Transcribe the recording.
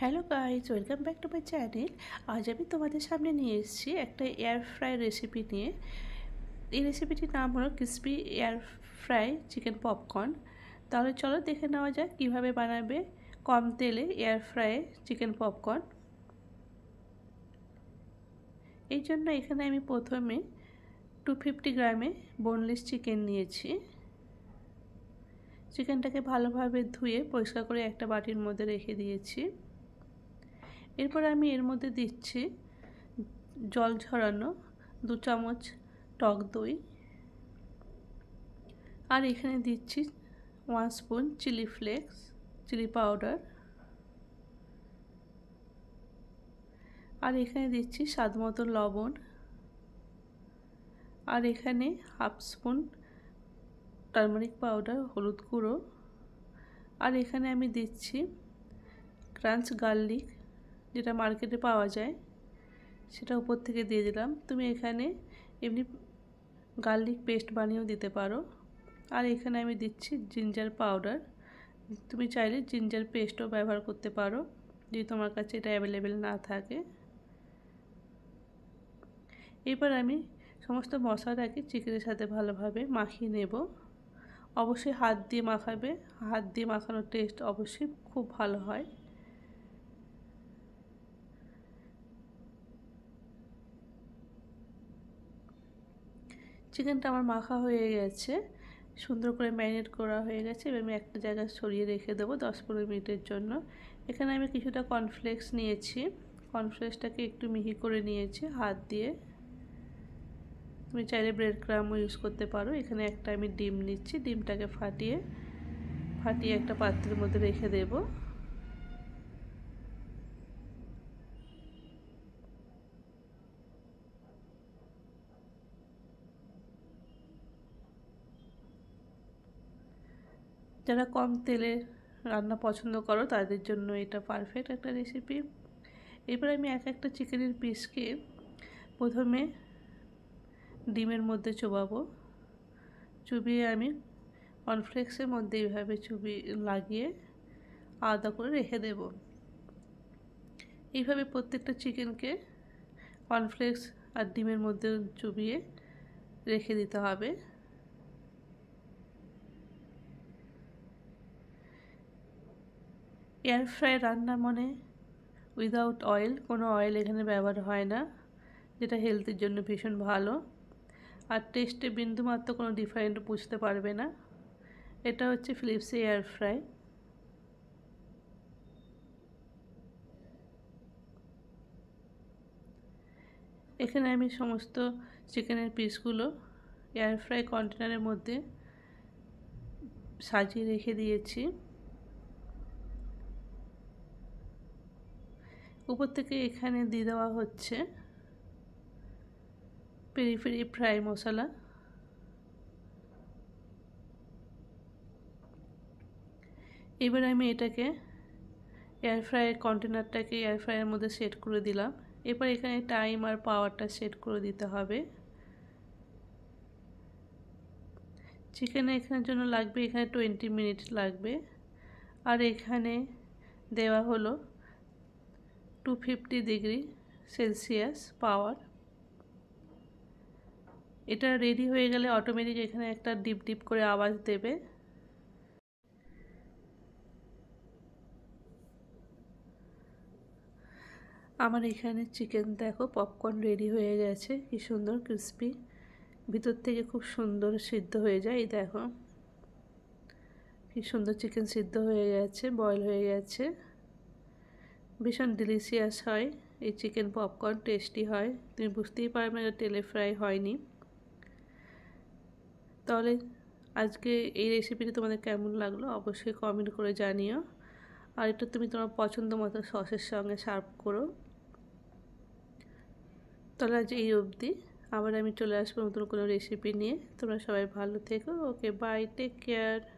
hello guys welcome back to my channel আজ আমি তোমাদের সামনে নিয়ে এসেছি একটা এয়ার ফ্রাই রেসিপি নিয়ে এই রেসিপিটির নাম হলো crispy air fry chicken popcorn তাহলে চলো দেখে নেওয়া যাক কীভাবে বানাবে কম তেলে এয়ার ফ্রাই চিকেন পপকর্ন এই জন্য এখানে আমি প্রথমে টু ফিফটি গ্রামে বোনলেস চিকেন নিয়েছি চিকেনটাকে ভালোভাবে ধুয়ে পরিষ্কার করে একটা বাটির মধ্যে রেখে দিয়েছি এরপর আমি এর মধ্যে দিচ্ছি জল ঝরানো দু চামচ টক দই আর এখানে দিচ্ছি one spoon chili flakes chili powder আর এখানে দিচ্ছি স্বাদ মতো লবণ আর এখানে হাফ স্পুন টার্মারিক পাউডার হলুদ গুঁড়ো আর এখানে আমি দিচ্ছি ক্রাঞ্চ গার্লিক যেটা মার্কেটে পাওয়া যায় সেটা উপর থেকে দিয়ে দিলাম তুমি এখানে এমনি গার্লিক পেস্ট বানিয়েও দিতে পারো আর এখানে আমি দিচ্ছি জিঞ্জার পাউডার তুমি চাইলে জিঞ্জার পেস্টও ব্যবহার করতে পারো যদি তোমার কাছে এটা অ্যাভেলেবেল না থাকে এবার আমি সমস্ত মশলাটাকে চিকেনের সাথে ভালোভাবে মাখিয়ে নেব অবশ্যই হাত দিয়ে মাখাবে হাত দিয়ে মাখানোর টেস্ট অবশ্যই খুব ভালো হয় চিকেনটা আমার মাখা হয়ে গেছে সুন্দর করে ম্যারিনেট করা হয়ে গেছে এবার আমি একটা জায়গায় সরিয়ে রেখে দেবো দশ পনেরো মিনিটের জন্য এখানে আমি কিছুটা কর্নফ্লেক্স নিয়েছি কর্নফ্লেক্সটাকে একটু মিহি করে নিয়েছি হাত দিয়ে তুমি চাইলে ব্রেড ক্রামও ইউজ করতে পারো এখানে একটা আমি ডিম নিচ্ছি ডিমটাকে ফাটিয়ে ফাটিয়ে একটা পাত্রের মধ্যে রেখে দেবো যারা কম তেলে রান্না পছন্দ করো তাদের জন্য এটা পারফেক্ট একটা রেসিপি এরপর আমি এক একটা চিকেনের পিসকে প্রথমে ডিমের মধ্যে চোবাবো চুবিয়ে আমি কর্নফ্লেক্সের মধ্যে এইভাবে চুবি লাগিয়ে আলাদা করে রেখে দেব এইভাবে প্রত্যেকটা চিকেনকে কর্নফ্লেক্স আর ডিমের মধ্যে চুবিয়ে রেখে দিতে হবে এয়ার ফ্রাই রান্না মানে উইদাউট অয়েল কোনো অয়েল এখানে ব্যবহার হয় না যেটা হেলথের জন্য ভীষণ ভালো আর টেস্টে বিন্দুমাত্র কোনো ডিফারেন্ট বুঝতে পারবে না এটা হচ্ছে ফিলিপস এয়ার ফ্রাই এখানে আমি সমস্ত চিকেনের পিসগুলো এয়ার ফ্রাই কন্টেনারের মধ্যে সাজিয়ে রেখে দিয়েছি উপর থেকে এখানে দিয়ে দেওয়া হচ্ছে পেরি পেরি ফ্রাই মশলা এবার আমি এটাকে এয়ার ফ্রায়ের কন্টেনারটাকে এয়ার ফ্রায়ের মধ্যে সেট করে দিলাম এবার এখানে টাইম আর পাওয়ারটা সেট করে দিতে হবে চিকেন এখানের জন্য লাগবে এখানে টোয়েন্টি মিনিট লাগবে আর এখানে দেওয়া হলো two fifty degree Celsius power এটা রেডি হয়ে গেলে অটোমেটিক এখানে একটা ডিপ ডিপ করে আওয়াজ দেবে আমার এখানে চিকেন দেখো পপকর্ন রেডি হয়ে গেছে কি সুন্দর ক্রিসপি ভিতর থেকে খুব সুন্দর সিদ্ধ হয়ে যায় এই দেখো কি সুন্দর চিকেন সিদ্ধ হয়ে গেছে বয়েল হয়ে গেছে ভীষণ ডিলিশিয়াস হয় এই চিকেন পপকর্ন টেস্টি হয় তুমি বুঝতেই পারবে এটা তেলে ফ্রাই হয়নি তাহলে আজকে এই রেসিপিটি তোমাদের কেমন লাগলো অবশ্যই কমেন্ট করে জানিও আর এটা তুমি তোমার পছন্দ মতো সসের সঙ্গে সার্ভ করো তাহলে আজ এই অবধি আবার আমি চলে আসবো নতুন কোনো রেসিপি নিয়ে তোমরা সবাই ভালো থেকো ওকে বাই টেক কেয়ার